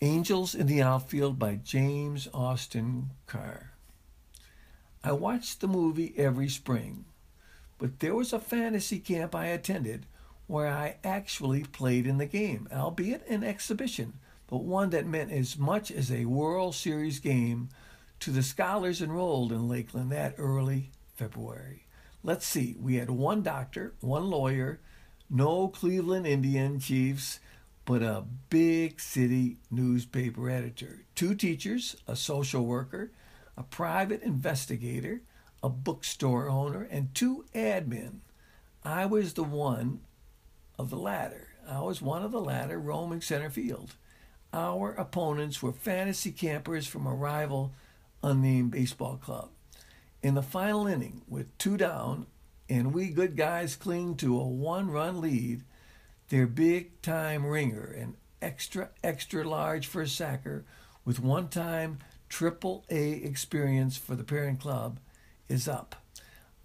Angels in the Outfield by James Austin Carr. I watched the movie every spring, but there was a fantasy camp I attended where I actually played in the game, albeit an exhibition, but one that meant as much as a World Series game to the scholars enrolled in Lakeland that early February. Let's see, we had one doctor, one lawyer, no Cleveland Indian Chiefs, but a big city newspaper editor, two teachers, a social worker, a private investigator, a bookstore owner, and two admin. I was the one of the latter. I was one of the latter roaming center field. Our opponents were fantasy campers from a rival unnamed baseball club. In the final inning, with two down, and we good guys cling to a one run lead, their big time ringer, an extra, extra large for a Sacker with one time triple A experience for the parent club, is up.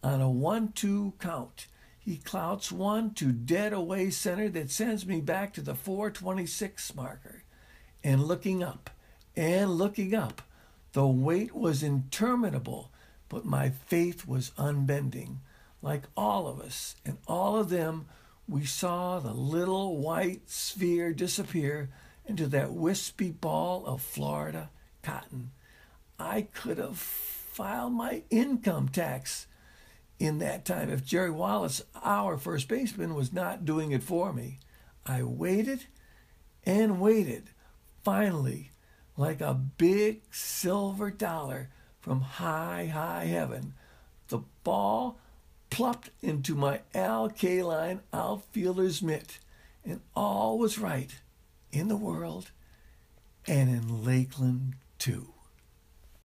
On a 1 2 count, he clouts one to dead away center that sends me back to the 426 marker. And looking up, and looking up, the wait was interminable, but my faith was unbending. Like all of us and all of them, we saw the little white sphere disappear into that wispy ball of Florida cotton. I could have filed my income tax in that time if Jerry Wallace, our first baseman, was not doing it for me. I waited and waited. Finally, like a big silver dollar from high, high heaven, the ball plopped into my alkaline outfielder's mitt, and all was right in the world and in Lakeland, too.